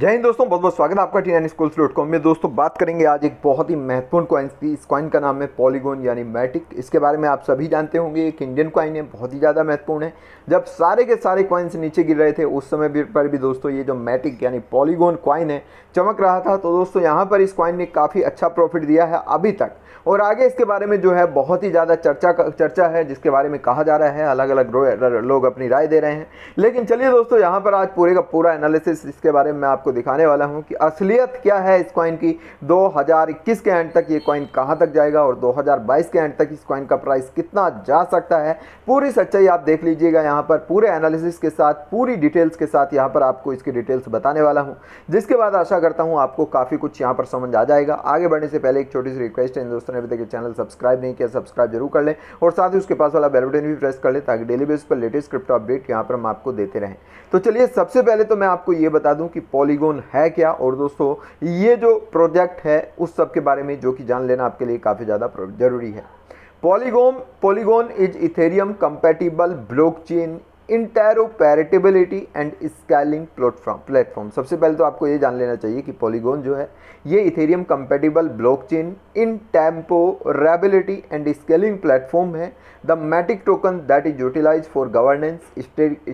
जय हिंद दोस्तों बहुत बहुत स्वागत है आपका T N school dot com में दोस्तों बात करेंगे आज एक बहुत ही महत्वपूर्ण कॉइन की इस कॉइन का नाम है पॉलीगोन यानी मैटिक इसके बारे में आप सभी जानते होंगे एक इंडियन कॉइन है बहुत ही ज़्यादा महत्वपूर्ण है जब सारे के सारे कॉइन्स नीचे गिर रहे थे उस समय भी पर भी दोस्तों ये जो मैटिक यानी पॉलीगोन कॉइन है चमक रहा था तो दोस्तों यहाँ पर इस कॉइन ने काफ़ी अच्छा प्रॉफिट दिया है अभी तक और आगे इसके बारे में जो है बहुत ही ज़्यादा चर्चा चर्चा है जिसके बारे में कहा जा रहा है अलग अलग लोग अपनी राय दे रहे हैं लेकिन चलिए दोस्तों यहाँ पर आज पूरे का पूरा एनालिसिस इसके बारे में आप आपको दिखाने वाला हूँ कि असलियत क्या है इस कॉइन की 2021 के एंड तक ये कॉइन कहाँ तक जाएगा और 2022 के एंड तक इस कॉइन का प्राइस कितना जा सकता है पूरी सच्चाई आप देख लीजिएगा यहाँ पर पूरे एनालिसिस के साथ पूरी डिटेल्स के साथ यहाँ पर आपको इसकी डिटेल्स बताने वाला हूँ जिसके बाद आशा करता हूँ आपको काफ़ी कुछ यहाँ पर समझ आ जाएगा आगे बढ़ने से पहले एक छोटी सी रिक्वेस्ट है दोस्तों ने अभी तक चैनल सब्सक्राइब नहीं किया सब्सक्राइब जरूर कर लें और साथ ही उसके पास वाला बेलबटन भी प्रेस कर लें ताकि डेली बेस पर लेटेस्ट क्रिप्टो अपडेट यहाँ पर हम आपको देते रहें तो चलिए सबसे पहले तो मैं आपको ये बता दूँ कि पॉली पॉलीगोन है क्या और दोस्तों ये जो प्रोजेक्ट है उस सब के बारे में जो कि जान लेना आपके लिए काफ़ी ज़्यादा ज़रूरी है Polygon Polygon is Ethereum compatible blockchain interoperability and scaling platform platform सबसे पहले तो आपको ये जान लेना चाहिए कि पॉलीगोन जो है ये Ethereum compatible blockchain interoperability and scaling platform है the Matic token that is utilize for governance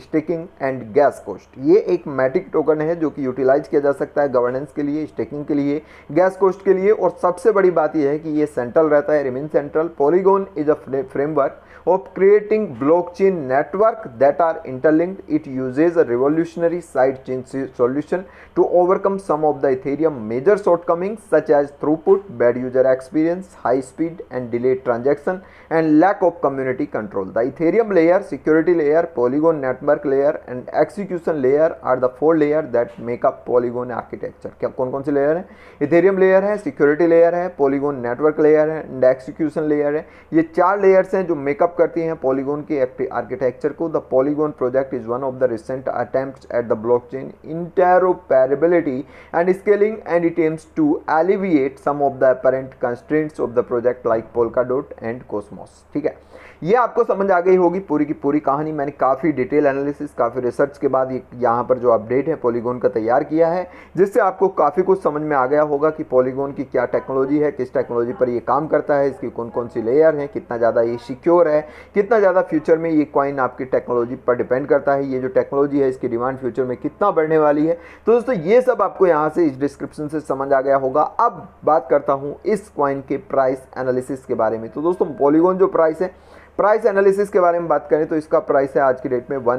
staking and gas cost ये एक मैटिक टोकन है जो कि यूटिलाइज किया जा सकता है गवर्नेंस के लिए स्टेकिंग के लिए गैस कोस्ट के लिए और सबसे बड़ी बात यह है कि ये सेंट्रल रहता है remain central Polygon is a framework of creating blockchain network that are interlinked, it uses a revolutionary side chain solution to overcome some of the Ethereum major shortcomings such as throughput, bad user experience, high speed and delayed transaction and lack of community control. The Ethereum layer, security layer, Polygon network layer and execution layer are the four layer that make up Polygon architecture. kya kon kon se layer hai ethereum layer hai security layer hai polygon network layer hai and execution layer hai ye char layers hain jo make up karti hain polygon ki architecture ko the poly Polygon project is one of the recent attempts at the blockchain interoperability and scaling and it aims to alleviate some of the apparent constraints of the project like Polkadot and Cosmos. ठीक है ये आपको समझ आ गई होगी पूरी की पूरी कहानी मैंने काफ़ी डिटेल एनालिसिस काफ़ी रिसर्च के बाद ये यहाँ पर जो अपडेट है पॉलीगोन का तैयार किया है जिससे आपको काफ़ी कुछ समझ में आ गया होगा कि पॉलीगोन की क्या टेक्नोलॉजी है किस टेक्नोलॉजी पर ये काम करता है इसकी कौन कौन सी लेयर हैं कितना ज़्यादा ये सिक्योर है कितना ज़्यादा फ्यूचर में ये क्वाइन आपकी टेक्नोलॉजी पर डिपेंड करता है ये जो टेक्नोलॉजी है इसकी डिमांड फ्यूचर में कितना बढ़ने वाली है तो दोस्तों ये सब आपको यहाँ से इस डिस्क्रिप्शन से समझ आ गया होगा अब बात करता हूँ इस क्वाइन के प्राइस एनालिसिस के बारे में तो दोस्तों पॉलीगोन जो प्राइस है प्राइस एनालिसिस के बारे में बात करें तो इसका प्राइस है आज की डेट में 1.78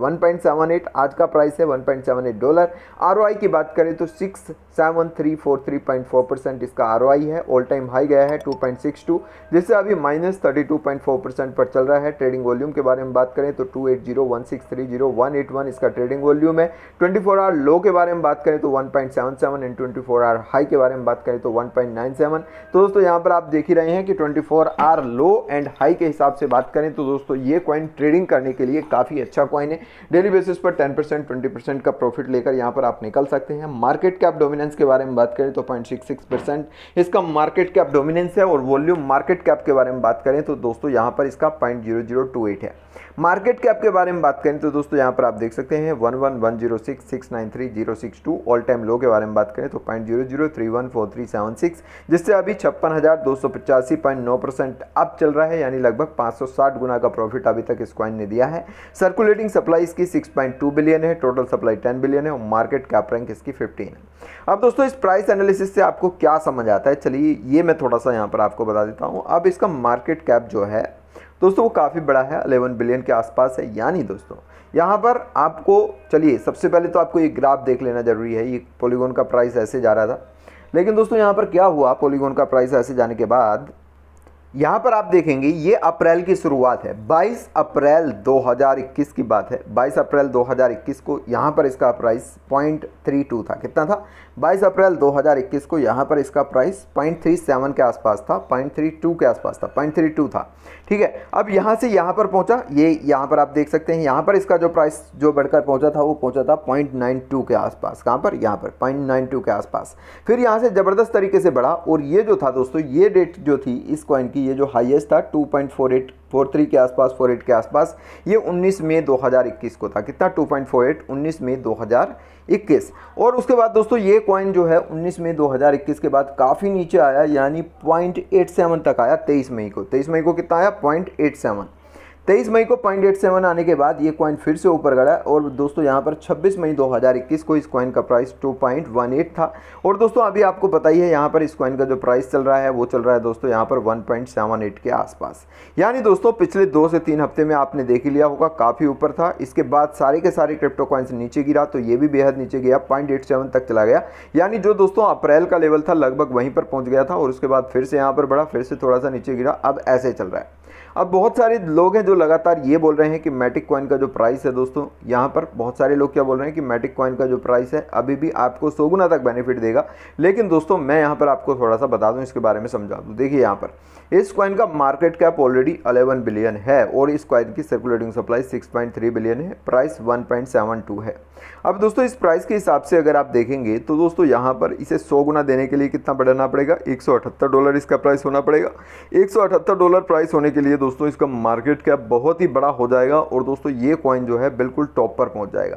1.78 आज का प्राइस है 1.78 डॉलर आरओआई की बात करें तो 67343.4 परसेंट इसका आरओआई है ऑल टाइम हाई गया है 2.62 जिससे अभी माइनस थर्टी परसेंट पर चल रहा है ट्रेडिंग वॉल्यूम के बारे में बात करें तो टू इसका ट्रेडिंग वॉल्यूम है ट्वेंटी फोर आवर लो के बारे में बात करें तो one and twenty four hour high के बारे में बात करें तो वन तो दोस्तों यहाँ पर आप देख ही रहे हैं कि twenty hour low and and high के हिसाब से बात करें तो दोस्तों ये कॉइन ट्रेडिंग करने के लिए काफ़ी अच्छा कॉइन है डेली बेसिस पर 10 परसेंट ट्वेंटी परसेंट का प्रॉफिट लेकर यहाँ पर आप निकल सकते हैं मार्केट कैप डोमिनेंस के बारे में बात करें तो पॉइंट इसका मार्केट कैप डोमिनेंस है और वॉल्यूम मार्केट कैप के बारे में बात करें तो दोस्तों यहाँ पर इसका पॉइंट है मार्केट कैप के बारे में बात करें तो दोस्तों यहाँ पर आप देख सकते हैं one one one zero six six nine three zero six two all time low के बारे में बात करें तो point zero zero three one four three seven six जिससे अभी छप्पन हज़ार दो सौ पचासी पॉइंट नौ परसेंट अप चल रहा है है यानी लगभग 560 गुना का प्रॉफिट अभी तक इस क्वाइन ने दिया है सर्कुलेटिंग सप्लाई इसकी 6.2 बिलियन है टोटल सप्लाई 10 बिलियन है और मार्केट कैप रैंक इसकी 15 है अब दोस्तों इस प्राइस एनालिसिस से आपको क्या समझ आता है चलिए ये मैं थोड़ा सा यहाँ पर आपको बता देता हूँ अब इसका मार्केट कैप जो है दोस्तों वो काफ़ी बड़ा है 11 बिलियन के आसपास है यानी दोस्तों यहाँ पर आपको चलिए सबसे पहले तो आपको ये ग्राफ देख लेना ज़रूरी है ये पोलीगोन का प्राइस ऐसे जा रहा था लेकिन दोस्तों यहाँ पर क्या हुआ पोलीगोन का प्राइस ऐसे जाने के बाद यहाँ पर आप देखेंगे ये अप्रैल की शुरुआत है 22 अप्रैल 2021 की बात है 22 अप्रैल 2021 को यहाँ पर इसका प्राइस पॉइंट थ्री टू था कितना था 22 अप्रैल 2021 को यहाँ पर इसका प्राइस 0.37 के आसपास था 0.32 के आसपास था 0.32 था ठीक है अब यहाँ से यहाँ पर पहुँचा ये यहाँ पर आप देख सकते हैं यहाँ पर इसका जो प्राइस जो बढ़कर पहुँचा था वो पहुँचा था 0.92 के आसपास कहाँ पर यहाँ पर 0.92 के आसपास फिर यहाँ से ज़बरदस्त तरीके से बढ़ा और ये जो था दोस्तों ये डेट जो थी इस कॉइन की ये जो हाइएस्ट था टू फोर थ्री के आसपास फोर एट के आसपास ये 19 मई 2021 को था कितना 2.48 19 मई 2021 और उसके बाद दोस्तों ये कॉइन जो है 19 मई 2021 के बाद काफ़ी नीचे आया यानी 0.87 तक आया 23 मई को 23 मई को कितना आया 0.87 तेईस मई को पॉइंट एट सेवन आने के बाद ये कॉइन फिर से ऊपर गड़ा और दोस्तों यहाँ पर 26 मई 2021 को इस कॉइन का प्राइस 2.18 था और दोस्तों अभी आपको पता ही है यहाँ पर इस कॉइन का जो प्राइस चल रहा है वो चल रहा है दोस्तों यहाँ पर 1.78 के आसपास यानी दोस्तों पिछले दो से तीन हफ्ते में आपने देख ही लिया होगा काफ़ी ऊपर था इसके बाद सारे के सारे क्रिप्टो कॉइन्स नीचे गिरा तो ये भी बेहद नीचे गया पॉइंट तक चला गया यानी जो दोस्तों अप्रैल का लेवल था लगभग वहीं पर पहुँच गया था और उसके बाद फिर से यहाँ पर बढ़ा फिर से थोड़ा सा नीचे गिरा अब ऐसे चल रहा है अब बहुत सारे लोग हैं जो लगातार ये बोल रहे हैं कि मैटिक कॉइन का जो प्राइस है दोस्तों यहाँ पर बहुत सारे लोग क्या बोल रहे हैं कि मैटिक कॉइन का जो प्राइस है अभी भी आपको सौ गुना तक बेनिफिट देगा लेकिन दोस्तों मैं यहाँ पर आपको थोड़ा सा बता दूँ इसके बारे में समझा दूँ देखिए यहाँ पर इस कॉइन का market cap already eleven billion है और इस कॉइन की सर्कुलेटिंग सप्लाई सिक्स बिलियन है प्राइस वन है अब दोस्तों इस प्राइस के हिसाब से अगर आप देखेंगे तो दोस्तों यहाँ पर इसे सौ गुना देने के लिए कितना बढ़ाना पड़ेगा एक डॉलर इसका प्राइस होना पड़ेगा एक डॉलर प्राइस होने के लिए दोस्तों इसका मार्केट कैप बहुत ही बड़ा हो जाएगा और दोस्तों ये कॉइन जो है बिल्कुल टॉप पर पहुंच जाएगा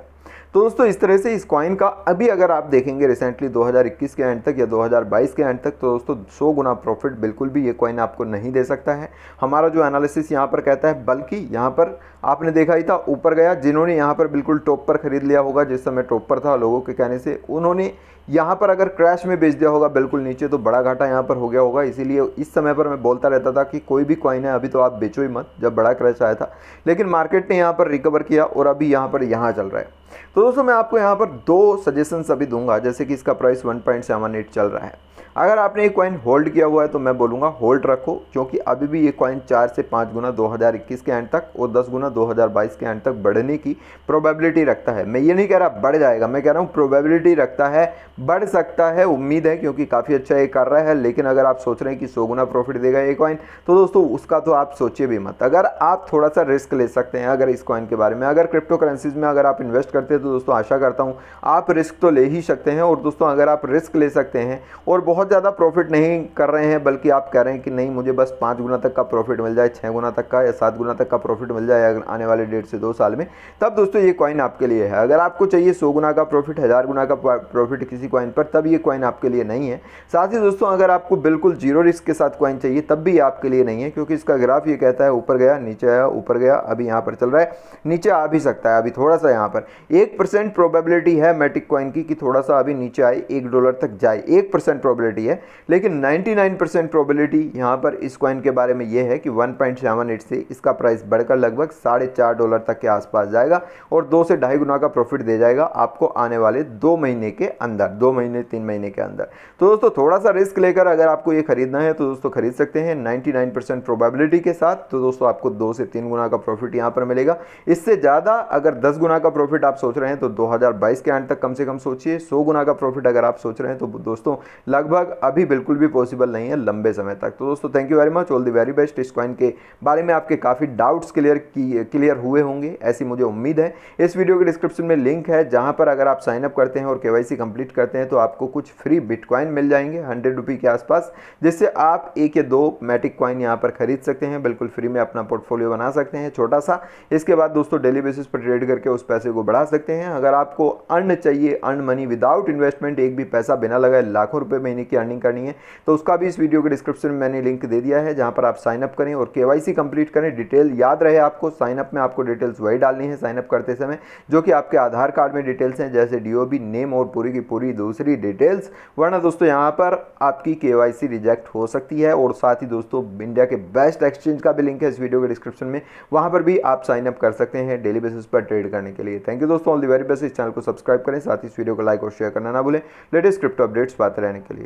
तो दोस्तों इस तरह से इस कॉइन का अभी अगर आप देखेंगे रिसेंटली 2021 के एंड तक या 2022 के एंड तक तो दोस्तों 100 गुना प्रॉफिट बिल्कुल भी ये कॉइन आपको नहीं दे सकता है हमारा जो एनालिसिस यहाँ पर कहता है बल्कि यहाँ पर आपने देखा ही था ऊपर गया जिन्होंने यहाँ पर बिल्कुल टॉप पर खरीद लिया होगा जिस समय टॉप पर था लोगों के कहने से उन्होंने यहाँ पर अगर क्रैश में बेच दिया होगा बिल्कुल नीचे तो बड़ा घाटा यहाँ पर हो गया होगा इसीलिए इस समय पर मैं बोलता रहता था कि कोई भी कॉइन है अभी तो आप बेचो ही मत जब बड़ा क्रैश आया था लेकिन मार्केट ने यहाँ पर रिकवर किया और अभी यहाँ पर यहाँ चल रहा है तो दोस्तों मैं आपको यहाँ पर दो सजेशन अभी दूंगा जैसे कि इसका प्राइस एट चल रहा है अगर आपने ये कॉइन होल्ड किया हुआ है तो मैं बोलूँगा होल्ड रखो क्योंकि अभी भी ये कॉइन चार से पाँच गुना 2021 के एंड तक और दस गुना 2022 के एंड तक बढ़ने की प्रोबेबिलिटी रखता है मैं ये नहीं कह रहा बढ़ जाएगा मैं कह रहा हूँ प्रोबेबिलिटी रखता है बढ़ सकता है उम्मीद है क्योंकि काफ़ी अच्छा ये कर रहा है लेकिन अगर आप सोच रहे हैं कि सौ गुना प्रॉफिट देगा ये कॉइन तो दोस्तों उसका तो आप सोचिए भी मत अगर आप थोड़ा सा रिस्क ले सकते हैं अगर इस कॉइन के बारे में अगर क्रिप्टो करेंसीज में अगर आप इन्वेस्ट करते हैं तो दोस्तों आशा करता हूँ आप रिस्क तो ले ही सकते हैं और दोस्तों अगर आप रिस्क ले सकते हैं और बहुत ज़्यादा प्रॉफिट नहीं कर रहे हैं बल्कि आप कह रहे हैं कि नहीं मुझे बस पाँच गुना तक का प्रॉफिट मिल जाए छः गुना तक का या सात गुना तक का प्रॉफिट मिल जाए अगर आने वाले डेढ़ से दो साल में तब दोस्तों ये कॉइन आपके लिए है अगर आपको चाहिए सौ गुना का प्रॉफिट हज़ार गुना का प्रॉफिट किसी किसी कॉइन पर तब ये कॉइन आपके लिए नहीं है साथ ही दोस्तों अगर आपको बिल्कुल जीरो रिस्क के साथ कॉइन चाहिए तब भी आपके लिए नहीं है क्योंकि इसका ग्राफ ये कहता है ऊपर गया नीचे आया ऊपर गया अभी यहाँ पर चल रहा है नीचे आ भी सकता है अभी थोड़ा सा यहाँ पर एक परसेंट प्रोबेबिलिटी है मेटिक कॉइन की कि थोड़ा सा अभी नीचे आए एक डॉलर तक जाए एक परसेंट प्रोबेबिलिटी है लेकिन नाइन्टी नाइन परसेंट प्रोबेबिलिटी यहाँ पर इस कॉइन के बारे में यह है कि वन पॉइंट सेवन एट से इसका प्राइस बढ़कर लगभग साढ़े चार डॉलर तक के आसपास जाएगा और दो से ढाई गुना का प्रॉफिट दे जाएगा आपको आने वाले दो महीने के अंदर दो महीने तीन महीने के अंदर तो दोस्तों थोड़ा सा रिस्क लेकर अगर आपको ये खरीदना है तो दोस्तों खरीद सकते हैं 99 परसेंट प्रोबेबिलिटी के साथ तो दोस्तों आपको दो से तीन गुना का प्रॉफिट यहाँ पर मिलेगा इससे ज़्यादा अगर दस गुना का प्रॉफिट आप सोच रहे हैं तो दो के अंत तक कम से कम सोचिए सौ गुना का प्रॉफिट अगर आप सोच रहे हैं तो दोस्तों लगभग अभी बिल्कुल भी पॉसिबल नहीं है लंबे समय तक तो दोस्तों thank you very much all the very best इस क्वाइन के बारे में आपके काफ़ी डाउट्स क्लियर क्लियर हुए होंगे ऐसी मुझे उम्मीद है इस वीडियो के डिस्क्रिप्शन में लिंक है जहां पर अगर आप साइनअप करते हैं और केवाईसी कंप्लीट करते हैं तो आपको कुछ फ्री बिटकॉइन मिल जाएंगे हंड्रेड रुपी के आसपास जिससे आप एक या दो मैटिक कॉइन यहाँ पर खरीद सकते हैं बिल्कुल फ्री में अपना पोर्टफोलियो बना सकते हैं छोटा सा इसके बाद दोस्तों डेली बेसिस पर ट्रेड करके उस पैसे को बढ़ा सकते हैं अगर आपको अर्न चाहिए अर्न मनी विदाउट इन्वेस्टमेंट एक भी पैसा बिना लगाए लाखों रुपये महीने की अर्निंग करनी है तो उसका भी इस वीडियो के डिस्क्रिप्शन में मैंने लिंक दे दिया है जहाँ पर आप साइनअप करें और के कंप्लीट करें डिटेल याद रहे आपको साइनअप में आपको डिटेल्स वही डालनी है साइनअप करते समय जो कि आपके आधार कार्ड में डिटेल्स हैं जैसे डी नेम और पूरी की पूरी सभी दूसरी डिटेल्स वरना दोस्तों यहाँ पर आपकी के रिजेक्ट हो सकती है और साथ ही दोस्तों इंडिया के बेस्ट एक्सचेंज का भी लिंक है इस वीडियो के डिस्क्रिप्शन में वहाँ पर भी आप साइनअप कर सकते हैं डेली बेसिस पर ट्रेड करने के लिए थैंक यू दोस्तों ऑल दी वेरी बेस्ट इस चैनल को सब्सक्राइब करें साथ ही इस वीडियो को लाइक और शेयर करना ना भूलें लेटेस्ट क्रिप्टो अपडेट्स बात रहने के लिए